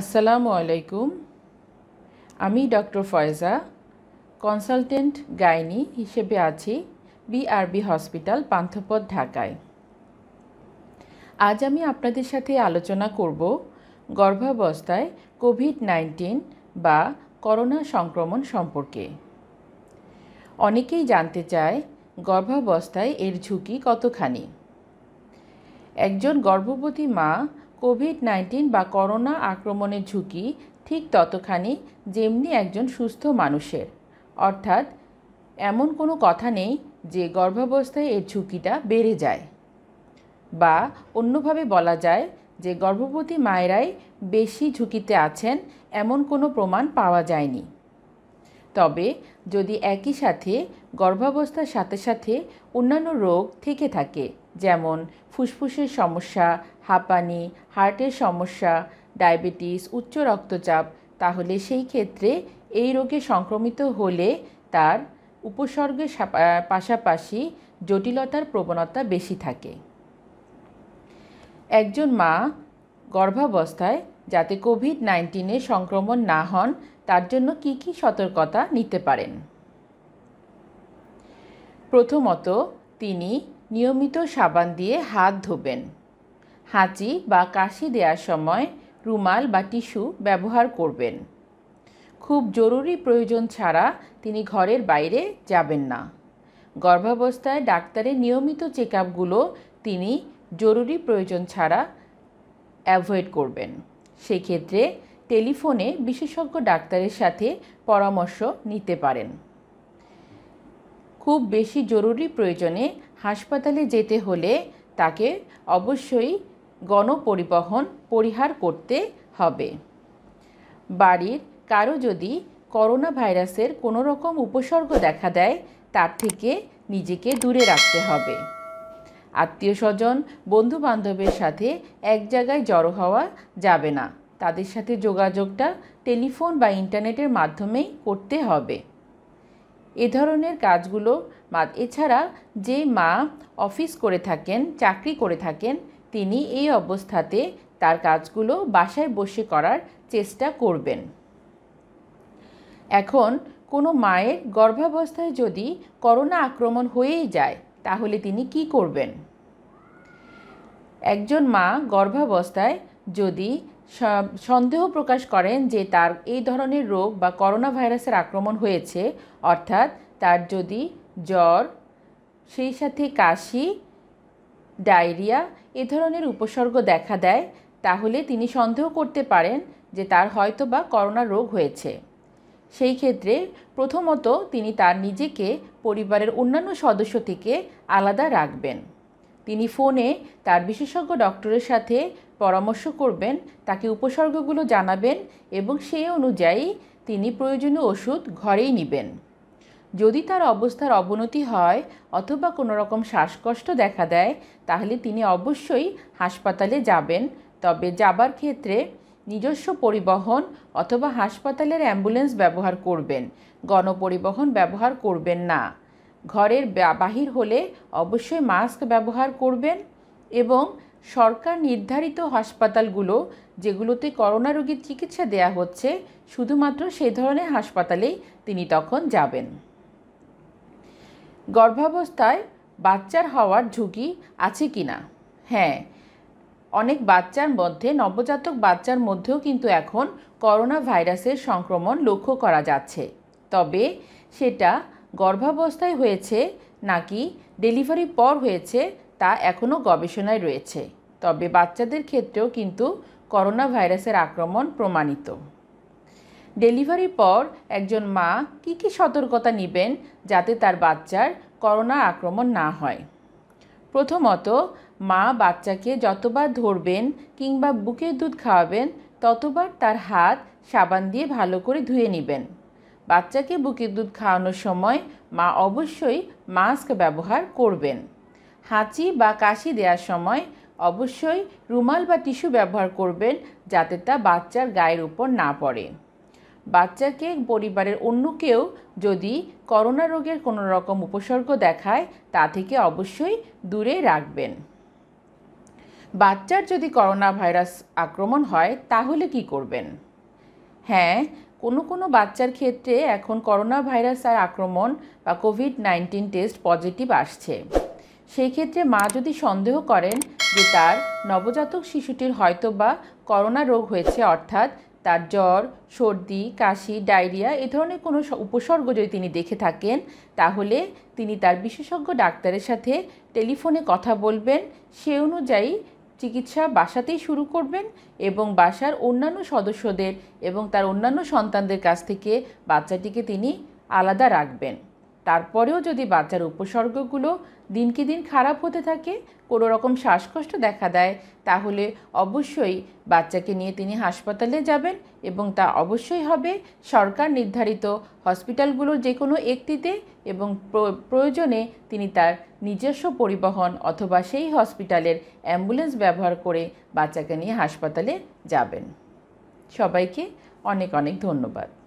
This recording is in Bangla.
আসসালামু আলাইকুম আমি ডক্টর ফয়জা কনসালটেন্ট গাইনি হিসেবে আছি বিআরবি হসপিটাল পান্থপথ ঢাকায় আজ আমি আপনাদের সাথে আলোচনা করব গর্ভাবস্থায় কোভিড নাইন্টিন বা করোনা সংক্রমণ সম্পর্কে অনেকেই জানতে চায় গর্ভাবস্থায় এর ঝুঁকি কতখানি একজন গর্ভবতী মা কোভিড নাইন্টিন বা করোনা আক্রমণের ঝুঁকি ঠিক ততখানি যেমনি একজন সুস্থ মানুষের অর্থাৎ এমন কোনো কথা নেই যে গর্ভাবস্থায় এর ঝুঁকিটা বেড়ে যায় বা অন্যভাবে বলা যায় যে গর্ভবতী মায়েরাই বেশি ঝুঁকিতে আছেন এমন কোনো প্রমাণ পাওয়া যায়নি তবে যদি একই সাথে গর্ভাবস্থার সাথে সাথে অন্যান্য রোগ থেকে থাকে যেমন ফুসফুসের সমস্যা হাঁপানি হার্টের সমস্যা ডায়াবেটিস উচ্চ রক্তচাপ তাহলে সেই ক্ষেত্রে এই রোগে সংক্রমিত হলে তার উপসর্গের পাশাপাশি জটিলতার প্রবণতা বেশি থাকে একজন মা গর্ভাবস্থায় যাতে কোভিড নাইন্টিনের সংক্রমণ না হন তার জন্য কি কি সতর্কতা নিতে পারেন প্রথমত তিনি নিয়মিত সাবান দিয়ে হাত ধোবেন হাঁচি বা কাশি দেওয়ার সময় রুমাল বা টিস্যু ব্যবহার করবেন খুব জরুরি প্রয়োজন ছাড়া তিনি ঘরের বাইরে যাবেন না গর্ভাবস্থায় ডাক্তারের নিয়মিত চেক তিনি জরুরি প্রয়োজন ছাড়া অ্যাভয়েড করবেন সেক্ষেত্রে টেলিফোনে বিশেষজ্ঞ ডাক্তারের সাথে পরামর্শ নিতে পারেন খুব বেশি জরুরি প্রয়োজনে হাসপাতালে যেতে হলে তাকে অবশ্যই গণপরিবহন পরিহার করতে হবে বাড়ির কারো যদি করোনা ভাইরাসের কোনো রকম উপসর্গ দেখা দেয় তার থেকে নিজেকে দূরে রাখতে হবে আত্মীয় স্বজন বন্ধু বান্ধবের সাথে এক জায়গায় জড়ো হওয়া যাবে না তাদের সাথে যোগাযোগটা টেলিফোন বা ইন্টারনেটের মাধ্যমেই করতে হবে এ ধরনের কাজগুলো এছাড়া যে মা অফিস করে থাকেন চাকরি করে থাকেন তিনি এই অবস্থাতে তার কাজগুলো বাসায় বসে করার চেষ্টা করবেন এখন কোনো মায়ের গর্ভাবস্থায় যদি করোনা আক্রমণ হয়েই যায় তাহলে তিনি কি করবেন একজন মা গর্ভাবস্থায় যদি সন্দেহ প্রকাশ করেন যে তার এই ধরনের রোগ বা করোনা ভাইরাসের আক্রমণ হয়েছে অর্থাৎ তার যদি জ্বর সেই সাথে কাশি ডায়রিয়া এ ধরনের উপসর্গ দেখা দেয় তাহলে তিনি সন্দেহ করতে পারেন যে তার হয়তো বা করোনা রোগ হয়েছে সেই ক্ষেত্রে প্রথমত তিনি তার নিজেকে পরিবারের অন্যান্য সদস্য থেকে আলাদা রাখবেন তিনি ফোনে তার বিশেষজ্ঞ ডক্টরের সাথে পরামর্শ করবেন তাকে উপসর্গগুলো জানাবেন এবং সেই অনুযায়ী তিনি প্রয়োজনীয় ওষুধ ঘরেই নেবেন যদি তার অবস্থার অবনতি হয় অথবা কোনো রকম শ্বাসকষ্ট দেখা দেয় তাহলে তিনি অবশ্যই হাসপাতালে যাবেন তবে যাবার ক্ষেত্রে নিজস্ব পরিবহন অথবা হাসপাতালের অ্যাম্বুলেন্স ব্যবহার করবেন গণপরিবহন ব্যবহার করবেন না ঘরের বাহির হলে অবশ্যই মাস্ক ব্যবহার করবেন এবং সরকার নির্ধারিত হাসপাতালগুলো যেগুলোতে করোনা রোগীর চিকিৎসা দেয়া হচ্ছে শুধুমাত্র সেই ধরনের হাসপাতালেই তিনি তখন যাবেন গর্ভাবস্থায় বাচ্চার হওয়ার ঝুঁকি আছে কি না হ্যাঁ অনেক বাচ্চার মধ্যে নবজাতক বাচ্চার মধ্যেও কিন্তু এখন করোনা ভাইরাসের সংক্রমণ লক্ষ্য করা যাচ্ছে তবে সেটা গর্ভাবস্থায় হয়েছে নাকি ডেলিভারি পর হয়েছে তা এখনও গবেষণায় রয়েছে তবে বাচ্চাদের ক্ষেত্রেও কিন্তু করোনা ভাইরাসের আক্রমণ প্রমাণিত ডেলিভারি পর একজন মা কি কি সতর্কতা নেবেন যাতে তার বাচ্চার করোনা আক্রমণ না হয় প্রথমত মা বাচ্চাকে যতবার ধরবেন কিংবা বুকের দুধ খাওয়াবেন ততবার তার হাত সাবান দিয়ে ভালো করে ধুয়ে নেবেন বাচ্চাকে বুকের দুধ খাওয়ানোর সময় মা অবশ্যই মাস্ক ব্যবহার করবেন হাঁচি বা কাশি দেওয়ার সময় অবশ্যই রুমাল বা টিস্যু ব্যবহার করবেন যাতে তা বাচ্চার গায়ের উপর না পড়ে বাচ্চাকে পরিবারের অন্য কেউ যদি করোনা রোগের কোনো রকম উপসর্গ দেখায় তা থেকে অবশ্যই দূরে রাখবেন বাচ্চার যদি করোনা ভাইরাস আক্রমণ হয় তাহলে কি করবেন হ্যাঁ কোনো কোনো বাচ্চার ক্ষেত্রে এখন করোনা ভাইরাসের আক্রমণ বা কোভিড নাইন্টিন টেস্ট পজিটিভ আসছে সেই ক্ষেত্রে মা যদি সন্দেহ করেন যে তার নবজাতক শিশুটির হয়তো বা করোনা রোগ হয়েছে অর্থাৎ তার জ্বর সর্দি কাশি ডায়রিয়া এ ধরনের কোনো উপসর্গ যদি তিনি দেখে থাকেন তাহলে তিনি তার বিশেষজ্ঞ ডাক্তারের সাথে টেলিফোনে কথা বলবেন সে অনুযায়ী চিকিৎসা বাসাতেই শুরু করবেন এবং বাসার অন্যান্য সদস্যদের এবং তার অন্যান্য সন্তানদের কাছ থেকে বাচ্চাটিকে তিনি আলাদা রাখবেন তারপরেও যদি বাচ্চার উপসর্গগুলো দিনকে দিন খারাপ হতে থাকে কোনো রকম শ্বাসকষ্ট দেখা দেয় তাহলে অবশ্যই বাচ্চাকে নিয়ে তিনি হাসপাতালে যাবেন এবং তা অবশ্যই হবে সরকার নির্ধারিত হসপিটালগুলোর যে কোনো একটিতে এবং প্রয়োজনে তিনি তার নিজস্ব পরিবহন অথবা সেই হসপিটালের অ্যাম্বুলেন্স ব্যবহার করে বাচ্চাকে নিয়ে হাসপাতালে যাবেন সবাইকে অনেক অনেক ধন্যবাদ